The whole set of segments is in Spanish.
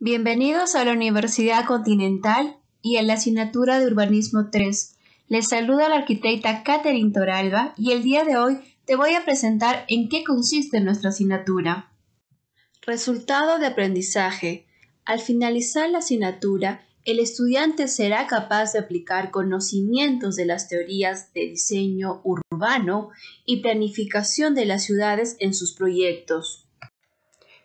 Bienvenidos a la Universidad Continental y a la asignatura de Urbanismo 3. Les saluda la arquitecta Catherine Toralba y el día de hoy te voy a presentar en qué consiste nuestra asignatura. Resultado de aprendizaje. Al finalizar la asignatura, el estudiante será capaz de aplicar conocimientos de las teorías de diseño urbano y planificación de las ciudades en sus proyectos.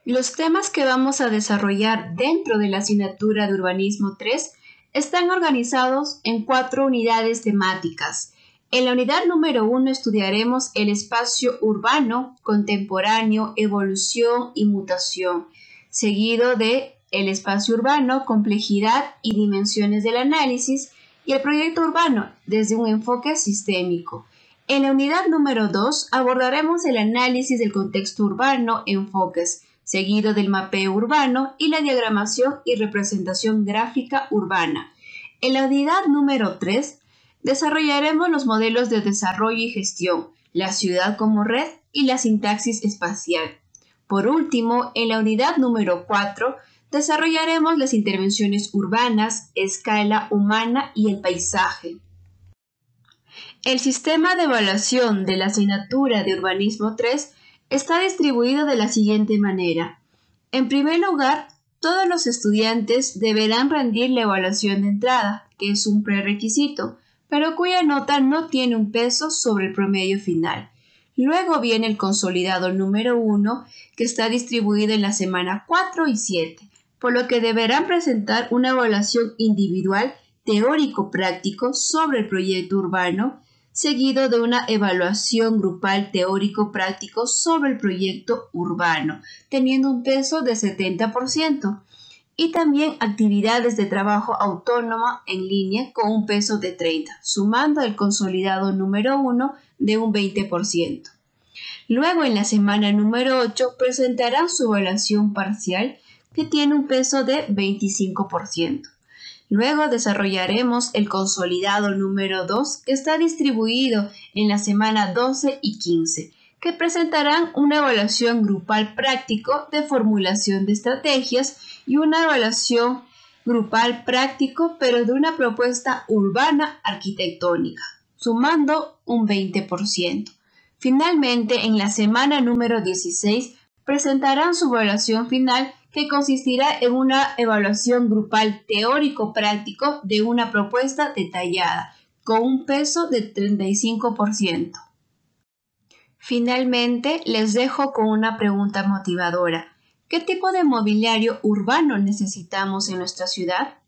Los temas que vamos a desarrollar dentro de la asignatura de Urbanismo 3 están organizados en cuatro unidades temáticas. En la unidad número 1 estudiaremos el espacio urbano, contemporáneo, evolución y mutación, seguido de el espacio urbano, complejidad y dimensiones del análisis y el proyecto urbano desde un enfoque sistémico. En la unidad número 2 abordaremos el análisis del contexto urbano, enfoques, seguido del mapeo urbano y la diagramación y representación gráfica urbana. En la unidad número 3 desarrollaremos los modelos de desarrollo y gestión, la ciudad como red y la sintaxis espacial. Por último, en la unidad número 4 desarrollaremos las intervenciones urbanas, escala humana y el paisaje. El sistema de evaluación de la asignatura de Urbanismo 3 está distribuido de la siguiente manera. En primer lugar, todos los estudiantes deberán rendir la evaluación de entrada, que es un prerequisito, pero cuya nota no tiene un peso sobre el promedio final. Luego viene el consolidado número 1, que está distribuido en la semana 4 y 7, por lo que deberán presentar una evaluación individual teórico-práctico sobre el proyecto urbano seguido de una evaluación grupal teórico-práctico sobre el proyecto urbano, teniendo un peso de 70%, y también actividades de trabajo autónoma en línea con un peso de 30%, sumando el consolidado número 1 de un 20%. Luego, en la semana número 8, presentará su evaluación parcial, que tiene un peso de 25%. Luego desarrollaremos el consolidado número 2 que está distribuido en la semana 12 y 15, que presentarán una evaluación grupal práctico de formulación de estrategias y una evaluación grupal práctico pero de una propuesta urbana arquitectónica, sumando un 20%. Finalmente, en la semana número 16 presentarán su evaluación final que consistirá en una evaluación grupal teórico-práctico de una propuesta detallada, con un peso de 35%. Finalmente, les dejo con una pregunta motivadora. ¿Qué tipo de mobiliario urbano necesitamos en nuestra ciudad?